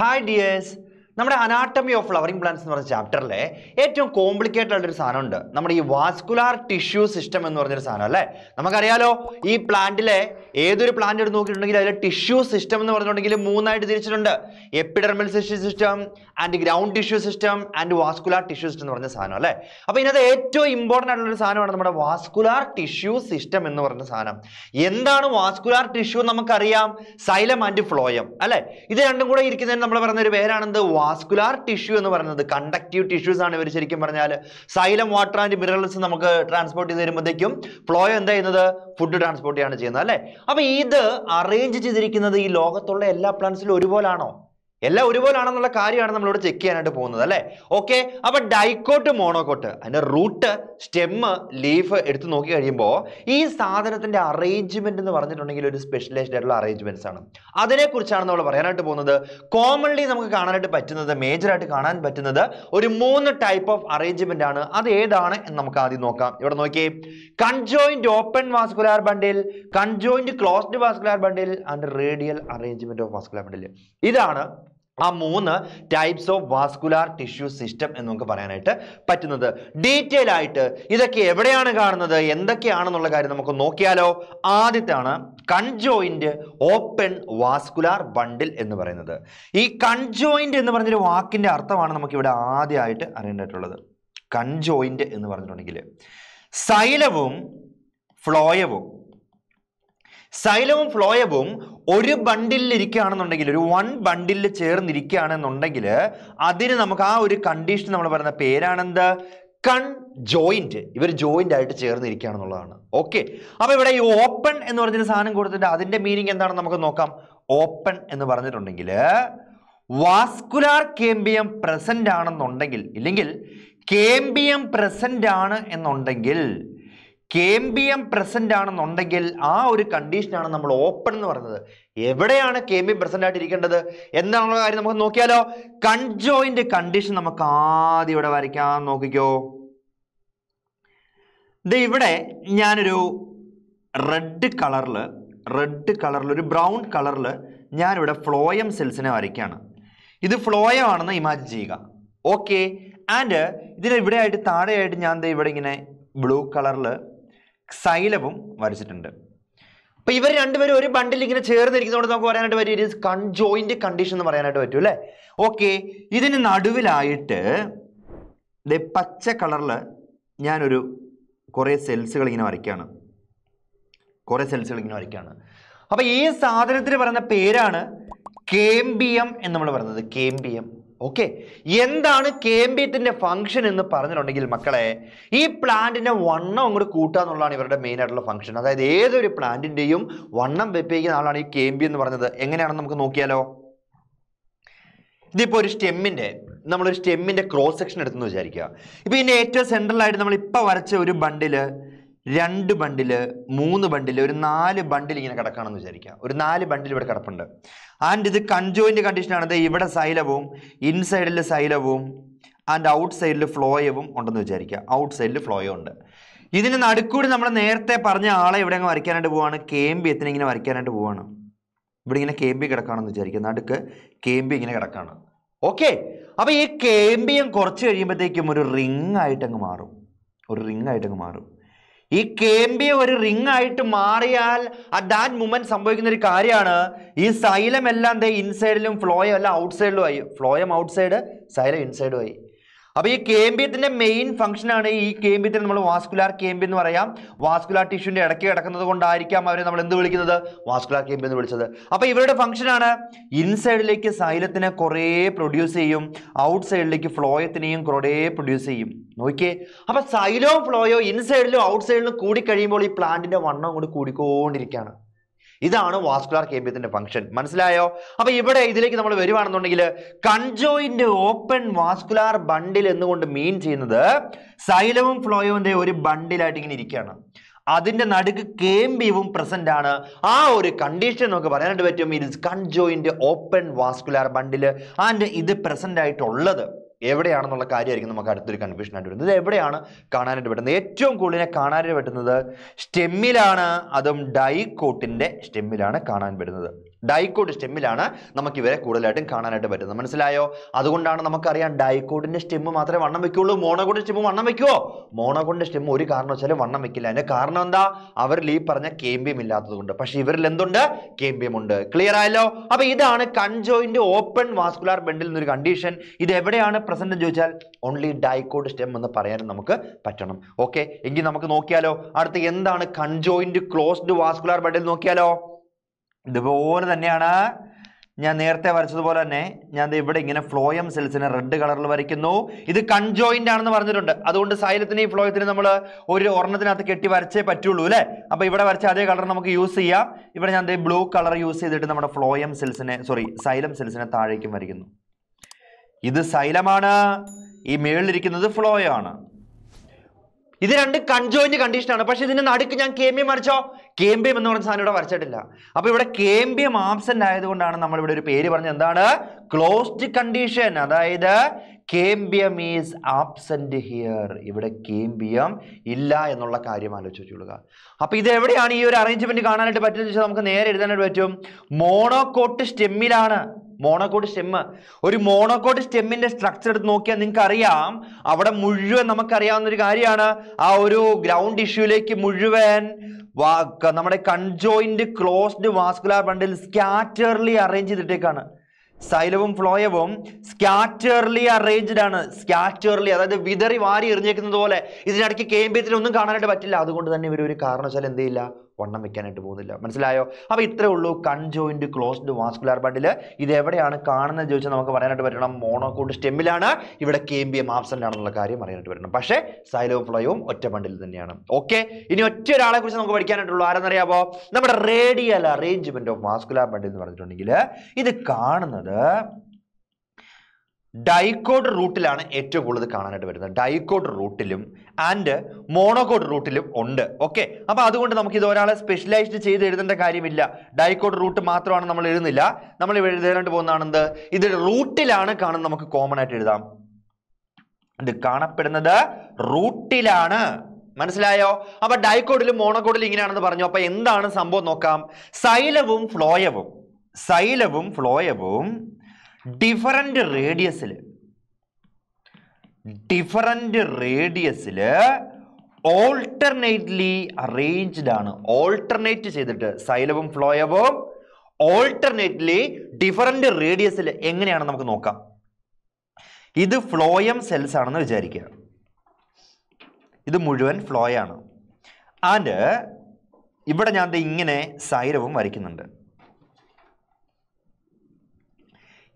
hi dears നമ്മുടെ anatomy of flowering plants എന്ന് പറഞ്ഞ ചാപ്റ്ററിലെ ഏറ്റവും കോംപ്ലിക്കേറ്റഡ് ആയിട്ടൊരു സാധനമുണ്ട് നമ്മുടെ ഈ വാസ്കുലാർ ടിഷ്യൂ സിസ്റ്റം എന്ന് പറഞ്ഞൊരു സാധനം അല്ലേ നമുക്കറിയാലോ ഈ പ്ലാന്റിലെ ഏതൊരു പ്ലാന്റ് എടുത്ത് നോക്കിയിട്ടുണ്ടെങ്കിൽ അതിലെ ടിഷ്യൂ സിസ്റ്റം എന്ന് പറഞ്ഞിട്ടുണ്ടെങ്കിൽ മൂന്നായിട്ട് തിരിച്ചിട്ടുണ്ട് epidermal system and ground tissue system and vascular tissue system എന്ന് പറഞ്ഞ സാധനം അല്ലേ അപ്പോൾ ഇതിനകത്ത് ഏറ്റവും ഇമ്പോർട്ടൻ്റ് ആയിട്ടുള്ള ഒരു സാധനമാണ് നമ്മുടെ വാസ്കുലാർ ടിഷ്യൂ സിസ്റ്റം എന്ന് പറഞ്ഞ സാധനം എന്താണ് വാസ്കുലാർ ടിഷ്യൂ നമുക്കറിയാം സൈലം ആൻഡ് ഫ്ലോയം അല്ലേ ഇത് രണ്ടും കൂടെ ഇരിക്കുന്നതിന് നമ്മൾ പറഞ്ഞ ഒരു പേരാണെന്ത് വാസ്കുലാർ ടിഷ്യൂ എന്ന് പറയുന്നത് കണ്ടക്റ്റീവ് ടിഷ്യൂസ് ആണ് ഇവർ ശരിക്കും പറഞ്ഞാൽ സൈലം വാട്ടർ ആൻഡ് മിനറൽസ് നമുക്ക് ട്രാൻസ്പോർട്ട് ചെയ്ത് തരുമ്പോഴത്തേക്കും ഫ്ലോയം എന്താ ചെയ്യുന്നത് ഫുഡ് ട്രാൻസ്പോർട്ട് ചെയ്യാണ് ചെയ്യുന്നത് അല്ലേ അപ്പൊ ഇത് അറേഞ്ച് ചെയ്തിരിക്കുന്നത് ഈ ലോകത്തുള്ള എല്ലാ പ്ലാന്റ്സിലും ഒരുപോലാണോ എല്ലാം ഒരുപോലാണെന്നുള്ള കാര്യമാണ് നമ്മളിവിടെ ചെക്ക് ചെയ്യാനായിട്ട് പോകുന്നത് അല്ലേ ഓക്കെ അപ്പൊ ഡൈക്കോട്ട് മോണോക്കോട്ട് അതിന്റെ റൂട്ട് സ്റ്റെമ്മ് ലീഫ് എടുത്തു നോക്കി കഴിയുമ്പോൾ ഈ സാധനത്തിന്റെ അറേഞ്ച്മെന്റ് എന്ന് പറഞ്ഞിട്ടുണ്ടെങ്കിൽ ഒരു സ്പെഷ്യലൈസ്ഡ് ആയിട്ടുള്ള അറേഞ്ച്മെന്റ്സ് ആണ് അതിനെക്കുറിച്ചാണ് നമ്മൾ പറയാനായിട്ട് പോകുന്നത് കോമൺലി നമുക്ക് കാണാനായിട്ട് പറ്റുന്നത് മേജറായിട്ട് കാണാൻ പറ്റുന്നത് ഒരു മൂന്ന് ടൈപ്പ് ഓഫ് അറേഞ്ച്മെന്റ് ആണ് അത് ഏതാണ് എന്ന് നമുക്ക് ആദ്യം നോക്കാം ഇവിടെ നോക്കി conjoint open vascular bundle conjoint closed vascular bundle and radial arrangement of vascular bundle ഇതാണ് ആ മൂന്ന് types of vascular tissue system എന്ന് നമുക്ക് പറയാനായിട്ട് പറ്റുന്നത് ഡീറ്റെയിൽ ആയിട്ട് ഇതൊക്കെ എവിടെയാണ് കാണുന്നത് എന്തൊക്കെയാണെന്നുള്ള കാര്യം നമുക്ക് നോക്കിയാലോ ആദ്യത്താണ് കൺജോയിന്റ് ഓപ്പൺ വാസ്കുലാർ ബണ്ടിൽ എന്ന് പറയുന്നത് ഈ കൺജോയിന്റ് എന്ന് പറഞ്ഞൊരു വാക്കിന്റെ അർത്ഥമാണ് നമുക്ക് ഇവിടെ ആദ്യമായിട്ട് അറിയേണ്ടതായിട്ടുള്ളത് കൺജോയിന്റ് എന്ന് പറഞ്ഞിട്ടുണ്ടെങ്കിൽ സൈലവും ഫ്ലോയവും സൈലവും ഫ്ലോയബും ഒരു ബണ്ടിലിരിക്കുകയാണെന്നുണ്ടെങ്കിൽ ഒരു വൺ ബണ്ടിൽ ചേർന്നിരിക്കുകയാണെന്നുണ്ടെങ്കിൽ അതിന് നമുക്ക് ആ ഒരു കണ്ടീഷൻ നമ്മൾ പറയുന്ന പേരാണെന്ത് കൺ ജോയിന്റ് ഇവർ ജോയിന്റ് ആയിട്ട് ചേർന്നിരിക്കുകയാണെന്നുള്ളതാണ് ഓക്കെ അപ്പോൾ ഇവിടെ ഈ ഓപ്പൺ എന്ന് പറഞ്ഞൊരു സാധനം കൊടുത്തിട്ട് അതിന്റെ മീനിങ് എന്താണെന്ന് നമുക്ക് നോക്കാം ഓപ്പൺ എന്ന് പറഞ്ഞിട്ടുണ്ടെങ്കിൽ വാസ്കുലാർ കേംബിയം പ്രസന്റ് ആണെന്നുണ്ടെങ്കിൽ ഇല്ലെങ്കിൽ കേംബിയം പ്രസന്റ് ആണ് എന്നുണ്ടെങ്കിൽ K M B M present ആണെന്നുണ്ടെങ്കിൽ ആ ഒരു കണ്ടീഷനാണ് നമ്മൾ ഓപ്പൺ എന്ന് പറയുന്നത് എവിടെയാണ് കെ എം ബി പ്രസൻ്റ് ആയിട്ട് ഇരിക്കേണ്ടത് എന്താണെന്ന കാര്യം നമുക്ക് നോക്കിയാലോ കൺജോയിന്റ് കണ്ടീഷൻ നമുക്ക് ആദ്യം ഇവിടെ വരയ്ക്കാൻ നോക്കിക്കോ ഇത് ഇവിടെ ഞാനൊരു റെഡ് കളറിൽ റെഡ് കളറിൽ ഒരു ബ്രൗൺ കളറിൽ ഞാനിവിടെ ഫ്ലോയം സെൽസിനെ വരയ്ക്കുകയാണ് ഇത് ഫ്ലോയം ആണെന്ന് ഇമാജിൻ ചെയ്യുക ഓക്കെ ആൻഡ് ഇതിന് ഇവിടെയായിട്ട് താഴെയായിട്ട് ഞാൻ ഇവിടെ ഇങ്ങനെ ബ്ലൂ കളറിൽ സൈലബും വരച്ചിട്ടുണ്ട് അപ്പോൾ ഇവർ രണ്ടുപേരും ഒരു ബണ്ടിൽ ഇങ്ങനെ ചേർന്നിരിക്കുന്നതുകൊണ്ട് നമുക്ക് പറയാനായിട്ട് പറ്റും ഇറ്റ് ഈസ് കൺജോയിന്റ് കണ്ടീഷൻ എന്ന് പറയാനായിട്ട് പറ്റും അല്ലെ ഓക്കെ ഇതിന് നടുവിലായിട്ട് പച്ച കളറിൽ ഞാനൊരു കുറേ സെൽസുകൾ ഇങ്ങനെ വരയ്ക്കുകയാണ് കുറേ സെൽസുകൾ ഇങ്ങനെ വരയ്ക്കുകയാണ് അപ്പോൾ ഈ സാധനത്തിന് പറയുന്ന പേരാണ് കേംബിയം എന്ന് നമ്മൾ പറയുന്നത് കേംബിയം ഓക്കെ എന്താണ് കേംബിയത്തിൻ്റെ ഫംഗ്ഷൻ എന്ന് പറഞ്ഞിട്ടുണ്ടെങ്കിൽ മക്കളെ ഈ പ്ലാന്റിൻ്റെ വണ്ണം അങ്ങോട്ട് കൂട്ടുക എന്നുള്ളതാണ് ഇവരുടെ മെയിൻ ആയിട്ടുള്ള ഫംഗ്ഷൻ അതായത് ഏതൊരു പ്ലാന്റിൻ്റെയും വണ്ണം വെപ്പിക്കുന്ന ആളാണ് ഈ കേംബി എന്ന് പറഞ്ഞത് എങ്ങനെയാണെന്ന് നമുക്ക് നോക്കിയാലോ ഇതിപ്പോൾ ഒരു സ്റ്റെമ്മിൻ്റെ നമ്മളൊരു സ്റ്റെമ്മിൻ്റെ ക്രോസ് സെക്ഷൻ എടുത്തെന്ന് വിചാരിക്കുക ഇപ്പോൾ ഇതിൻ്റെ ഏറ്റവും സെൻട്രലായിട്ട് നമ്മൾ ഇപ്പോൾ വരച്ച ഒരു ബണ്ടിൽ രണ്ട് ബണ്ടിൽ മൂന്ന് ബണ്ടിൽ ഒരു നാല് ബണ്ടിൽ ഇങ്ങനെ എന്ന് വിചാരിക്കുക ഒരു നാല് ബണ്ടിൽ ഇവിടെ കിടപ്പുണ്ട് ആൻഡ് ഇത് കണ്ടീഷൻ കണ്ടീഷനാണത് ഇവിടെ സൈലവും ഇൻസൈഡിൽ സൈലവും ആൻഡ് ഔട്ട് സൈഡിൽ ഫ്ലോയവും ഉണ്ടെന്ന് വിചാരിക്കുക ഔട്ട് സൈഡിൽ ഫ്ലോയും ഉണ്ട് ഇതിന് നടുക്കൂടി നമ്മൾ നേരത്തെ പറഞ്ഞ ആളെ ഇവിടെ അങ്ങ് വരയ്ക്കാനായിട്ട് പോവാണ് എത്തിന് ഇങ്ങനെ വരയ്ക്കാനായിട്ട് പോവാണ് ഇവിടെ ഇങ്ങനെ കേമ്പി കിടക്കുകയാണെന്ന് വിചാരിക്കുക നടുക്ക് കേമ്പി ഇങ്ങനെ കിടക്കുകയാണ് ഓക്കെ അപ്പോൾ ഈ കേമ്പിയം കുറച്ച് കഴിയുമ്പോഴത്തേക്കും ഒരു റിങ് ആയിട്ടങ്ങ് മാറും ഒരു റിങ് ആയിട്ടങ്ങ് മാറും ഈ കേമ്പിയ ഒരു റിംഗ് ആയിട്ട് മാറിയാൽ ആ ദാറ്റ് മൂമെന്റ് സംഭവിക്കുന്ന ഒരു കാര്യമാണ് ഈ സൈലം എല്ലാം ദേ ഇൻസൈഡിലും ഫ്ലോയോ എല്ലാം ഔട്ട്സൈഡിലും ആയി ഫ്ലോയം ഔട്ട്സൈഡ് സൈലം ഇൻസൈഡും ആയി അപ്പോൾ ഈ കേമ്പ്യത്തിൻ്റെ മെയിൻ ആണ് ഈ കേമ്പ്യത്തിന് നമ്മൾ വാസ്കുലാർ കേമ്പ് എന്ന് പറയാം വാസ്കുലാർ ടിഷ്യൂന്റെ ഇടയ്ക്ക് കിടക്കുന്നത് കൊണ്ടായിരിക്കാം അവരെ നമ്മൾ എന്ത് വിളിക്കുന്നത് വാസ്കുലാർ കേമ്പ് എന്ന് വിളിച്ചത് അപ്പോൾ ഇവരുടെ ആണ് ഇൻസൈഡിലേക്ക് സൈലത്തിനെ കുറേ പ്രൊഡ്യൂസ് ചെയ്യും ഔട്ട് സൈഡിലേക്ക് ഫ്ലോയത്തിനെയും കുറേ പ്രൊഡ്യൂസ് ചെയ്യും നോക്കിയേ അപ്പോൾ സൈലോ ഫ്ലോയോ ഇൻസൈഡിലും ഔട്ട് സൈഡിലും കൂടി കഴിയുമ്പോൾ ഈ പ്ലാന്റിന്റെ വണ്ണം കൂടി കൂടിക്കൊണ്ടിരിക്കുകയാണ് ഇതാണ് വാസ്കുലാർ കേമ്പ്യത്തിന്റെ ഫംഗ്ഷൻ മനസ്സിലായോ അപ്പൊ ഇവിടെ ഇതിലേക്ക് നമ്മൾ വരുവാണെന്നുണ്ടെങ്കിൽ കൺജോയിന്റ് ഓപ്പൺ വാസ്കുലാർ ബണ്ടിൽ എന്നുകൊണ്ട് മീൻ ചെയ്യുന്നത് സൈലവും ഫ്ലോയോന്റെ ഒരു ബണ്ടിലായിട്ട് ഇങ്ങനെ ഇരിക്കുകയാണ് അതിന്റെ നടുക്ക് കേമ്പ്യവും പ്രസന്റ് ആണ് ആ ഒരു കണ്ടീഷൻ നമുക്ക് പറയാനായിട്ട് പറ്റും is conjoint open vascular bundle and ഇത് പ്രസന്റ് ആയിട്ടുള്ളത് എവിടെയാണെന്നുള്ള കാര്യമായിരിക്കും നമുക്ക് അടുത്തൊരു കൺഫ്യൂഷൻ ആയിട്ട് വരുന്നത് ഇത് എവിടെയാണ് കാണാനായിട്ട് പറ്റുന്നത് ഏറ്റവും കൂടുതൽ കാണാനായിട്ട് പറ്റുന്നത് സ്റ്റെമ്മിലാണ് അതും ഡൈക്കോട്ടിൻ്റെ സ്റ്റെമ്മിലാണ് കാണാൻ പറ്റുന്നത് ഡൈക്കോഡ് സ്റ്റെമ്മിലാണ് നമുക്ക് ഇവരെ കൂടുതലായിട്ടും കാണാനായിട്ട് പറ്റുന്നത് മനസ്സിലായോ അതുകൊണ്ടാണ് നമുക്കറിയാം ഡൈക്കോഡിന്റെ സ്റ്റെമ്മ് മാത്രമേ വണ്ണം വെക്കുള്ളൂ മോണോകോഡിന്റെ സ്റ്റെമ്മ് വണ്ണം വെക്കുമോ മോണോകോഡിന്റെ സ്റ്റെമ്മ് ഒരു കാരണം വണ്ണം വെക്കില്ല അതിന്റെ കാരണം എന്താ അവരിൽ ഈ പറഞ്ഞ കേമ്പ്യം ഇല്ലാത്തതുകൊണ്ട് പക്ഷെ ഇവരിൽ എന്തുണ്ട് കേമ്പ്യം ഉണ്ട് ക്ലിയർ ആയല്ലോ അപ്പൊ ഇതാണ് കൺജോയിന്റ് ഓപ്പൺ വാസ്കുലാർ ബെൻഡിൽ നിന്നൊരു കണ്ടീഷൻ ഇത് എവിടെയാണ് പ്രസന്റ് എന്ന് ചോദിച്ചാൽ ഓൺലി ഡൈക്കോഡ് സ്റ്റെം എന്ന് പറയാനും നമുക്ക് പറ്റണം ഓക്കെ എങ്കിൽ നമുക്ക് നോക്കിയാലോ അടുത്ത് എന്താണ് കൺജോയിന്റ് ക്ലോസ്ഡ് വാസ്കുലാർ ബെൻഡിൽ നോക്കിയാലോ ഇതുപോലെ തന്നെയാണ് ഞാൻ നേരത്തെ വരച്ചതുപോലെ തന്നെ ഞാൻ ഇവിടെ ഇങ്ങനെ ഫ്ലോയം സെൽസിനെ റെഡ് കളറിൽ വരയ്ക്കുന്നു ഇത് കൺജോയിന്റ് ആണെന്ന് പറഞ്ഞിട്ടുണ്ട് അതുകൊണ്ട് സൈലത്തിനെയും ഫ്ലോയത്തിനും നമ്മൾ ഒരു ഒരെണ്ണത്തിനകത്ത് കെട്ടി വരച്ചേ പറ്റുള്ളൂ അല്ലേ അപ്പോൾ ഇവിടെ വരച്ച അതേ കളർ നമുക്ക് യൂസ് ചെയ്യാം ഇവിടെ ഞാൻ ബ്ലൂ കളർ യൂസ് ചെയ്തിട്ട് നമ്മുടെ ഫ്ലോയം സെൽസിനെ സോറി സൈലം സെൽസിനെ താഴേക്കും വരയ്ക്കുന്നു ഇത് സൈലമാണ് ഈ മേളിലിരിക്കുന്നത് ഫ്ലോയാണ് ഇത് രണ്ട് കൺജോയിന്റ് കണ്ടീഷനാണ് പക്ഷെ ഇതിന്റെ നടുക്ക് ഞാൻ കെ എം ബി വരച്ചോ കെ എം ബി എന്ന് പറഞ്ഞ സാധനം ഇവിടെ വരച്ചിട്ടില്ല അപ്പൊ ഇവിടെ K M B M absent ആയതുകൊണ്ടാണ് നമ്മൾ ഇവിടെ ഒരു പേര് പറഞ്ഞത് എന്താണ് ക്ലോസ്ഡ് കണ്ടീഷൻ അതായത് കേംബിയം ഈസ് ആബ്സെന്റ് ഹിയർ ഇവിടെ കേംബിയം ഇല്ല എന്നുള്ള കാര്യം ആലോചിച്ച് വെച്ചോളുക അപ്പൊ ഇത് എവിടെയാണ് ഈ ഒരു അറേഞ്ച്മെന്റ് കാണാനായിട്ട് പറ്റുന്നത് നമുക്ക് നേരെ എഴുതാനായിട്ട് പറ്റും മോണോകോട്ട് സ്റ്റെമ്മിലാണ് മോണോക്കോട്ട് സ്റ്റെമ്മ് ഒരു മോണോക്കോട്ട് സ്റ്റെമ്മിന്റെ സ്ട്രക്ചർ എടുത്ത് നോക്കിയാൽ നിങ്ങൾക്ക് അറിയാം അവിടെ മുഴുവൻ നമുക്കറിയാവുന്ന ഒരു കാര്യമാണ് ആ ഒരു ഗ്രൗണ്ട് ഇഷ്യൂലേക്ക് മുഴുവൻ നമ്മുടെ conjoint closed vascular bundle scatterly arrange ചെയ്തിട്ടേക്കാണ് സൈലവും ഫ്ലോയവും സ്കാറ്റർലി അറേഞ്ച്ഡ് ആണ് സ്കാറ്റർലി അതായത് വിതറി വാരി എറിഞ്ഞേക്കുന്നത് പോലെ ഇതിനിടയ്ക്ക് ഒന്നും കാണാനായിട്ട് പറ്റില്ല അതുകൊണ്ട് തന്നെ ഇവർ ഒരു കാരണവശാലും എന്ത് ചെയ്യില്ല വണ്ണം വെക്കാനായിട്ട് പോകുന്നില്ല മനസ്സിലായോ അപ്പോൾ ഇത്രേ ഉള്ളൂ കൺ ജോയിൻറ്റ് ക്ലോസ്ഡ് വാസ്കുലാർ ബണ്ടിൽ ഇത് എവിടെയാണ് കാണുന്നത് ചോദിച്ചാൽ നമുക്ക് പറയാനായിട്ട് പറ്റണം മോണോക്കോഡ് സ്റ്റെമ്മിലാണ് ഇവിടെ K M B M absent ആണെന്നുള്ള കാര്യം അറിയാനായിട്ട് പറ്റണം പക്ഷേ സൈലോ ഫ്ലയോവും ഒറ്റ ബണ്ടിൽ തന്നെയാണ് ഓക്കെ ഇനി ഒറ്റ ഒരാളെ കുറിച്ച് നമുക്ക് പഠിക്കാനായിട്ടുള്ളൂ ആരെന്നറിയാമോ നമ്മുടെ radial arrangement of vascular bundle എന്ന് പറഞ്ഞിട്ടുണ്ടെങ്കിൽ ഇത് കാണുന്നത് ഡൈക്കോഡ് റൂട്ടിലാണ് ഏറ്റവും കൂടുതൽ കാണാനായിട്ട് വരുന്നത് ഡൈക്കോഡ് റൂട്ടിലും ആൻഡ് മോണോകോഡ് റൂട്ടിലും ഉണ്ട് ഓക്കെ അപ്പോൾ അതുകൊണ്ട് നമുക്ക് ഇത് ഒരാളെ സ്പെഷ്യലൈസ്ഡ് ചെയ്ത് എഴുതേണ്ട കാര്യമില്ല ഡൈക്കോഡ് റൂട്ട് മാത്രമാണ് നമ്മൾ എഴുതുന്നില്ല നമ്മൾ എഴുതേണ്ടി പോകുന്നതാണെന്ത് ഇത് റൂട്ടിലാണ് കാണുന്നത് നമുക്ക് കോമൺ ആയിട്ട് എഴുതാം ഇത് കാണപ്പെടുന്നത് റൂട്ടിലാണ് മനസ്സിലായോ അപ്പൊ ഡൈക്കോഡിലും മോണോകോഡിലും ഇങ്ങനെയാണെന്ന് പറഞ്ഞു അപ്പൊ എന്താണ് സംഭവം നോക്കാം സൈലവും ഫ്ലോയവും സൈലവും ഫ്ലോയവും ഡിഫറൻറ്റ് റേഡിയസിൽ ഡിഫറൻറ്റ് റേഡിയസിൽ ഓൾട്ടർനേറ്റ്ലി അറേഞ്ച്ഡ് ആണ് ഓൾട്ടർനേറ്റ് ചെയ്തിട്ട് സൈലവും ഫ്ലോയവും ഓൾട്ടർനേറ്റ്ലി ഡിഫറൻറ്റ് റേഡിയസിൽ എങ്ങനെയാണ് നമുക്ക് നോക്കാം ഇത് ഫ്ലോയം സെൽസ് ആണെന്ന് വിചാരിക്കുക ഇത് മുഴുവൻ ഫ്ലോയാണ് ആൻഡ് ഇവിടെ ഞാൻ ഇങ്ങനെ സൈലവും വരയ്ക്കുന്നുണ്ട്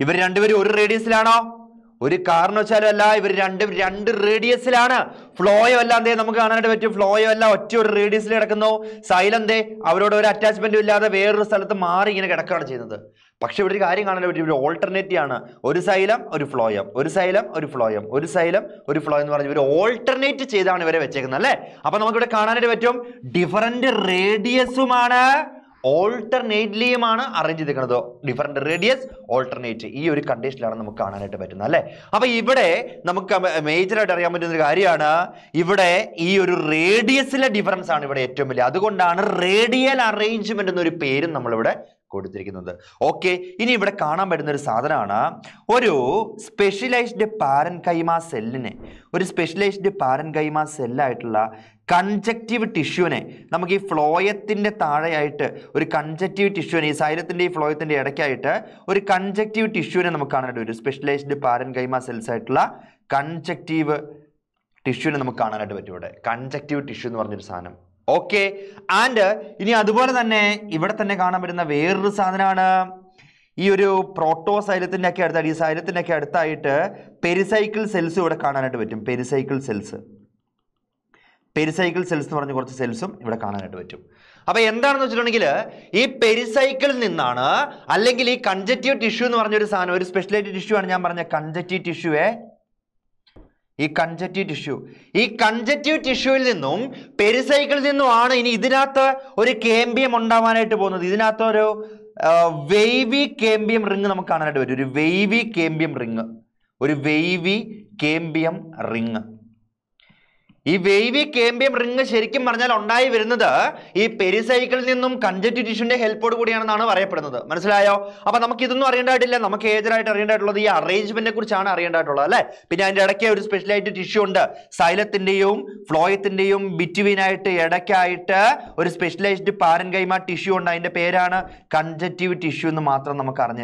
ഇവർ രണ്ടുപേരും ഒരു റേഡിയസിലാണോ ഒരു വെച്ചാലും അല്ല ഇവർ രണ്ടും രണ്ട് റേഡിയസിലാണ് ഫ്ലോയോ അല്ല എന്തേ നമുക്ക് കാണാനായിട്ട് പറ്റും ഫ്ലോയോ അല്ല ഒറ്റ ഒരു റേഡിയസിൽ കിടക്കുന്നു സൈലന്തേ അവരോട് ഒരു അറ്റാച്ച്മെന്റും ഇല്ലാതെ വേറൊരു സ്ഥലത്ത് മാറി ഇങ്ങനെ കിടക്കുകയാണ് ചെയ്യുന്നത് പക്ഷെ ഇവിടെ ഒരു കാര്യം കാണാൻ പറ്റും ഇവർ ഓൾട്ടർനേറ്റീവ് ആണ് ഒരു സൈലം ഒരു ഫ്ലോയം ഒരു സൈലം ഒരു ഫ്ലോയം ഒരു സൈലം ഒരു ഫ്ലോ എന്ന് പറഞ്ഞ് ഇവർ ഓൾട്ടർനേറ്റ് ചെയ്താണ് ഇവരെ വെച്ചേക്കുന്നത് അല്ലേ അപ്പൊ നമുക്കിവിടെ കാണാനായിട്ട് പറ്റും ഡിഫറൻറ്റ് റേഡിയസുമാണ് ഓൾട്ടർനേറ്റ്ലിയുമാണ് അറേഞ്ച് ചെയ്തിരിക്കുന്നത് ഡിഫറെൻ്റ് റേഡിയസ് ഓൾട്ടർനേറ്റ് ഈ ഒരു കണ്ടീഷനിലാണ് നമുക്ക് കാണാനായിട്ട് പറ്റുന്നത് അല്ലേ അപ്പോൾ ഇവിടെ നമുക്ക് മേജറായിട്ട് അറിയാൻ പറ്റുന്ന ഒരു കാര്യമാണ് ഇവിടെ ഈ ഒരു റേഡിയസിലെ ഡിഫറൻസ് ആണ് ഇവിടെ ഏറ്റവും വലിയ അതുകൊണ്ടാണ് റേഡിയൽ അറേഞ്ച്മെൻ്റ് എന്നൊരു പേരും നമ്മളിവിടെ കൊടുത്തിരിക്കുന്നത് ഓക്കെ ഇനി ഇവിടെ കാണാൻ പറ്റുന്ന ഒരു സാധനമാണ് ഒരു സ്പെഷ്യലൈസ്ഡ് പാരൻ കൈമ സെല്ലിനെ ഒരു സ്പെഷ്യലൈസ്ഡ് പാരൻ കൈമ സെല്ലായിട്ടുള്ള കൺജക്റ്റീവ് ടിഷ്യൂവിനെ നമുക്ക് ഈ ഫ്ലോയത്തിൻ്റെ താഴെയായിട്ട് ഒരു കൺജക്റ്റീവ് ടിഷ്യൂവിനെ ഈ സൈലത്തിൻ്റെ ഈ ഫ്ലോയത്തിൻ്റെ ഇടയ്ക്കായിട്ട് ഒരു കൺജക്റ്റീവ് ടിഷ്യൂവിനെ നമുക്ക് കാണാനായിട്ട് വരും സ്പെഷ്യലൈസ്ഡ് പാരൻകൈമ സെൽസ് ആയിട്ടുള്ള കൺജക്റ്റീവ് ടിഷ്യൂവിനെ നമുക്ക് കാണാനായിട്ട് പറ്റും ഇവിടെ കൺജക്റ്റീവ് ടിഷ്യൂ എന്ന് പറഞ്ഞൊരു സാധനം ഓക്കെ ആൻഡ് ഇനി അതുപോലെ തന്നെ ഇവിടെ തന്നെ കാണാൻ പറ്റുന്ന വേറൊരു സാധനമാണ് ഈ ഒരു സൈലത്തിൻ്റെ ഒക്കെ അടുത്തായിട്ട് ഈ സൈലത്തിൻ്റെ ഒക്കെ അടുത്തായിട്ട് പെരിസൈക്കിൾ സെൽസ് ഇവിടെ കാണാനായിട്ട് പറ്റും പെരിസൈക്കിൾ സെൽസ് പെരിസൈക്കിൾ സെൽസ് എന്ന് പറഞ്ഞ കുറച്ച് സെൽസും ഇവിടെ കാണാനായിട്ട് പറ്റും അപ്പോൾ എന്താണെന്ന് വെച്ചിട്ടുണ്ടെങ്കിൽ ഈ പെരിസൈക്കിളിൽ നിന്നാണ് അല്ലെങ്കിൽ ഈ കൺജറ്റീവ് ടിഷ്യൂ എന്ന് പറഞ്ഞ ഒരു സാധനം ഒരു സ്പെഷ്യലൈറ്റഡ് ടിഷ്യൂ ആണ് ഞാൻ പറഞ്ഞ കൺജറ്റീവ് ടിഷ്യൂവേ ഈ കൺജറ്റീവ് ടിഷ്യൂ ഈ കൺജറ്റീവ് ടിഷ്യൂവിൽ നിന്നും പെരിസൈക്കിളിൽ നിന്നുമാണ് ഇനി ഇതിനകത്ത് ഒരു കേമ്പിയം ഉണ്ടാവാനായിട്ട് പോകുന്നത് ഇതിനകത്ത് ഒരു വെയ്വി കേമ്പിയം റിങ് നമുക്ക് കാണാനായിട്ട് വരും ഒരു വെയ്വി കേമ്പിയം റിങ് ഒരു വെയ്വി കേമ്പിയം റിങ് ഈ വേവി കേമ്പിയം റിങ് ശരിക്കും പറഞ്ഞാൽ ഉണ്ടായി വരുന്നത് ഈ പെരിസൈക്കിളിൽ നിന്നും കൺജക്റ്റീവ് ഹെൽപ്പോട് കൂടിയാണെന്നാണ് പറയപ്പെടുന്നത് മനസ്സിലായോ അപ്പൊ നമുക്ക് ഇതൊന്നും അറിയേണ്ടതായിട്ടില്ല നമുക്ക് ഏജറായിട്ട് അറിയേണ്ടതായിട്ടുള്ളത് ഈ അറേഞ്ച്മെന്റിനെ കുറിച്ചാണ് അറിയേണ്ടതായിട്ടുള്ളത് അല്ലേ പിന്നെ അതിന്റെ ഇടയ്ക്ക് ഒരു സ്പെഷ്യലായിട്ട് ടിഷ്യൂ ഉണ്ട് സൈലത്തിന്റെയും ഫ്ലോയത്തിൻ്റെയും ബിറ്റ്വീനായിട്ട് ഇടയ്ക്കായിട്ട് ഒരു സ്പെഷ്യലൈസ്ഡ് പാരൻ കൈമ ടിഷ്യൂ ഉണ്ട് അതിന്റെ പേരാണ് കൺജക്റ്റീവ് ടിഷ്യൂ എന്ന് മാത്രം നമുക്ക് അറിഞ്ഞാൽ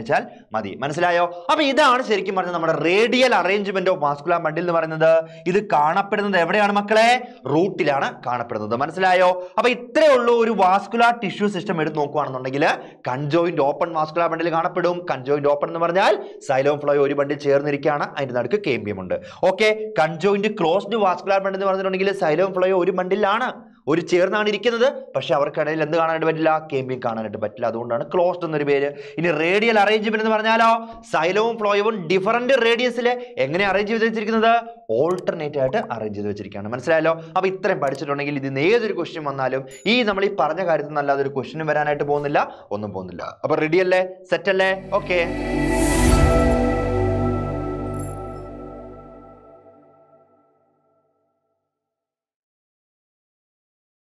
മതി മനസ്സിലായോ അപ്പൊ ഇതാണ് ശരിക്കും പറഞ്ഞാൽ നമ്മുടെ radial arrangement of vascular bundle എന്ന് പറയുന്നത് ഇത് കാണപ്പെടുന്നത് എവിടെയാണ് മക്കളെ റൂട്ടിലാണ് കാണപ്പെടുന്നത് മനസ്സിലായോ അപ്പൊ ഇത്രയേ ഉള്ളൂ ഒരു വാസ്കുലാർ ടിഷ്യൂ സിസ്റ്റം എടുത്ത് നോക്കുകയാണെന്നുണ്ടെങ്കിൽ കൺജോയിന്റ് ഓപ്പൺ വാസ്കുലാർ ബണ്ടിൽ കാണപ്പെടും കൺജോയിന്റ് ഓപ്പൺ എന്ന് പറഞ്ഞാൽ സൈലോം ഫ്ലോയോ ഒരു ബണ്ടിൽ ചേർന്നിരിക്കുകയാണ് അതിന്റെ നടുക്ക് കേമ്പിയം ഉണ്ട് okay conjoint closed vascular bundle എന്ന് പറഞ്ഞിട്ടുണ്ടെങ്കിൽ സൈലോം ഫ്ലോയോ ഒരു ബണ്ടിലാണ് ഒരു ചേർന്നാണ് ഇരിക്കുന്നത് പക്ഷേ അവർക്കിടയിൽ എന്ത് കാണാനായിട്ട് പറ്റില്ല കേമ്പിങ് കാണാനായിട്ട് പറ്റില്ല അതുകൊണ്ടാണ് ക്ലോസ്ഡ് എന്നൊരു പേര് ഇനി റേഡിയൽ അറേഞ്ച്മെന്റ് എന്ന് പറഞ്ഞാലോ സൈലവും ഫ്ലോയവും ഡിഫറൻറ്റ് റേഡിയസിൽ എങ്ങനെ അറേഞ്ച് ചെയ്ത് വെച്ചിരിക്കുന്നത് ഓൾട്ടർനേറ്റ് ആയിട്ട് അറേഞ്ച് ചെയ്ത് വെച്ചിരിക്കുകയാണ് മനസ്സിലായല്ലോ അപ്പോൾ ഇത്രയും പഠിച്ചിട്ടുണ്ടെങ്കിൽ ഇതിന് ഏതൊരു ക്വസ്റ്റ്യൻ വന്നാലും ഈ നമ്മൾ ഈ പറഞ്ഞ കാര്യത്തിൽ നല്ലാതൊരു ക്വസ്റ്റ്യനും വരാനായിട്ട് പോകുന്നില്ല ഒന്നും പോകുന്നില്ല അപ്പോൾ റെഡിയല്ലേ സെറ്റല്ലേ ഓക്കെ